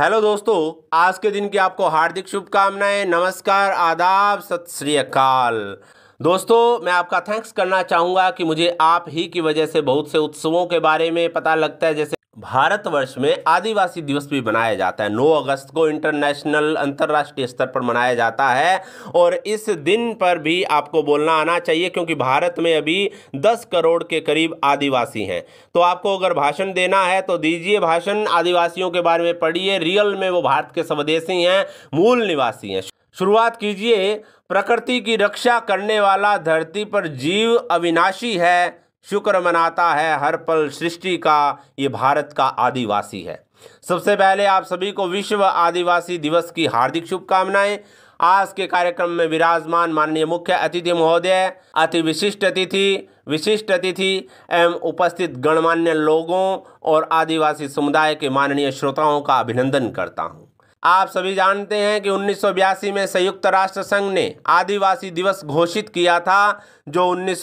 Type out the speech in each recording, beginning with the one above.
hello दोस्तों आज के दिन की आपको हार्दिक शुभकामनाएं नमस्कार आदाब सत श्री अकाल दोस्तों मैं आपका थैंक्स करना चाहूँगा कि मुझे आप ही की वजह से बहुत से उत्सवों के बारे में पता लगता है जैसे भारतवर्ष में आदिवासी दिवस भी मनाया जाता है 9 अगस्त को इंटरनेशनल अंतर्राष्ट्रीय स्तर पर मनाया जाता है और इस दिन पर भी आपको बोलना आना चाहिए क्योंकि भारत में अभी 10 करोड़ के करीब आदिवासी हैं तो आपको अगर भाषण देना है तो दीजिए भाषण आदिवासियों के बारे में पढ़िए रियल में वो भारत के स्वदेशी हैं मूल निवासी हैं शुरुआत कीजिए प्रकृति की रक्षा करने वाला धरती पर जीव अविनाशी है शुक्र मनाता है हर पल सृष्टि का ये भारत का आदिवासी है सबसे पहले आप सभी को विश्व आदिवासी दिवस की हार्दिक शुभकामनाएं आज के कार्यक्रम में विराजमान माननीय मुख्य अतिथि महोदय अति विशिष्ट अतिथि विशिष्ट अतिथि एवं उपस्थित गणमान्य लोगों और आदिवासी समुदाय के माननीय श्रोताओं का अभिनंदन करता हूँ आप सभी जानते हैं कि उन्नीस में संयुक्त राष्ट्र संघ ने आदिवासी दिवस घोषित किया था जो उन्नीस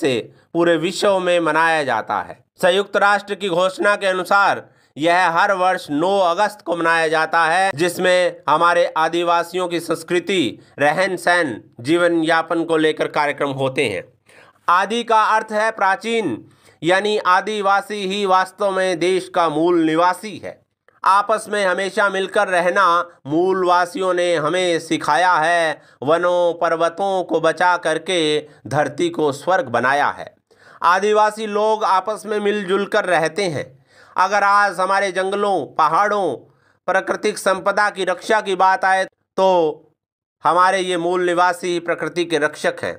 से पूरे विश्व में मनाया जाता है संयुक्त राष्ट्र की घोषणा के अनुसार यह हर वर्ष 9 अगस्त को मनाया जाता है जिसमें हमारे आदिवासियों की संस्कृति रहन सहन जीवन यापन को लेकर कार्यक्रम होते हैं आदि का अर्थ है प्राचीन यानी आदिवासी ही वास्तव में देश का मूल निवासी है आपस में हमेशा मिलकर रहना मूल वासियों ने हमें सिखाया है वनों पर्वतों को बचा करके धरती को स्वर्ग बनाया है आदिवासी लोग आपस में मिलजुल कर रहते हैं अगर आज हमारे जंगलों पहाड़ों प्राकृतिक संपदा की रक्षा की बात आए तो हमारे ये मूल निवासी प्रकृति के रक्षक हैं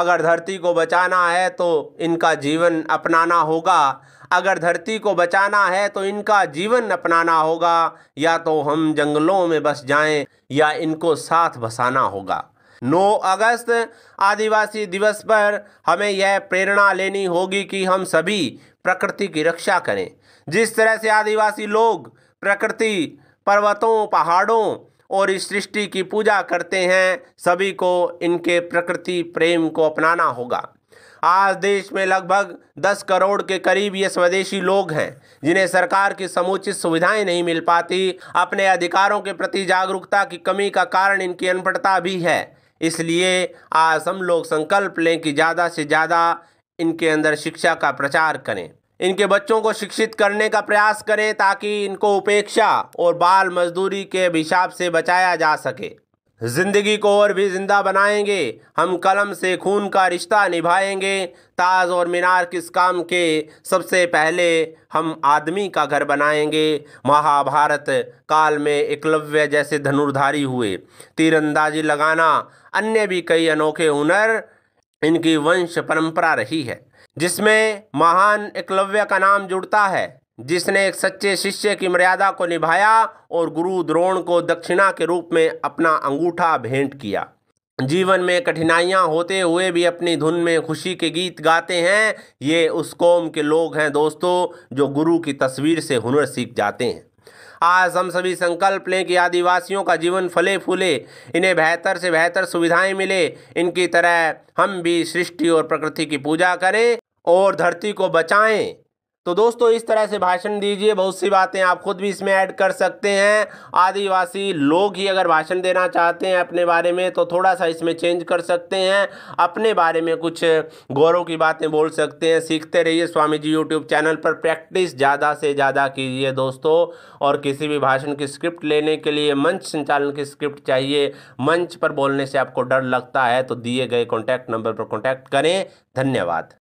अगर धरती को बचाना है तो इनका जीवन अपनाना होगा अगर धरती को बचाना है तो इनका जीवन अपनाना होगा या तो हम जंगलों में बस जाएं या इनको साथ बसाना होगा 9 अगस्त आदिवासी दिवस पर हमें यह प्रेरणा लेनी होगी कि हम सभी प्रकृति की रक्षा करें जिस तरह से आदिवासी लोग प्रकृति पर्वतों पहाड़ों और इस सृष्टि की पूजा करते हैं सभी को इनके प्रकृति प्रेम को अपनाना होगा आज देश में लगभग 10 करोड़ के करीब ये स्वदेशी लोग हैं जिन्हें सरकार की समुचित सुविधाएं नहीं मिल पाती अपने अधिकारों के प्रति जागरूकता की कमी का कारण इनकी अनपढ़ता भी है इसलिए आज हम लोग संकल्प लें कि ज़्यादा से ज़्यादा इनके अंदर शिक्षा का प्रचार करें इनके बच्चों को शिक्षित करने का प्रयास करें ताकि इनको उपेक्षा और बाल मजदूरी के अभिशाप से बचाया जा सके ज़िंदगी को और भी ज़िंदा बनाएंगे हम कलम से खून का रिश्ता निभाएंगे ताज और मीनार किस काम के सबसे पहले हम आदमी का घर बनाएंगे महाभारत काल में एकलव्य जैसे धनुर्धारी हुए तीरंदाजी लगाना अन्य भी कई अनोखे हुनर इनकी वंश परंपरा रही है जिसमें महान एकलव्य का नाम जुड़ता है जिसने एक सच्चे शिष्य की मर्यादा को निभाया और गुरु द्रोण को दक्षिणा के रूप में अपना अंगूठा भेंट किया जीवन में कठिनाइयां होते हुए भी अपनी धुन में खुशी के गीत गाते हैं ये उस कौम के लोग हैं दोस्तों जो गुरु की तस्वीर से हुनर सीख जाते हैं आज हम सभी संकल्प लें कि आदिवासियों का जीवन फले फूले इन्हें बेहतर से बेहतर सुविधाएं मिले इनकी तरह हम भी सृष्टि और प्रकृति की पूजा करें और धरती को बचाएं तो दोस्तों इस तरह से भाषण दीजिए बहुत सी बातें आप खुद भी इसमें ऐड कर सकते हैं आदिवासी लोग ही अगर भाषण देना चाहते हैं अपने बारे में तो थोड़ा सा इसमें चेंज कर सकते हैं अपने बारे में कुछ गौरव की बातें बोल सकते हैं सीखते रहिए स्वामी जी यूट्यूब चैनल पर प्रैक्टिस ज़्यादा से ज़्यादा कीजिए दोस्तों और किसी भी भाषण की स्क्रिप्ट लेने के लिए मंच संचालन की स्क्रिप्ट चाहिए मंच पर बोलने से आपको डर लगता है तो दिए गए कॉन्टैक्ट नंबर पर कॉन्टैक्ट करें धन्यवाद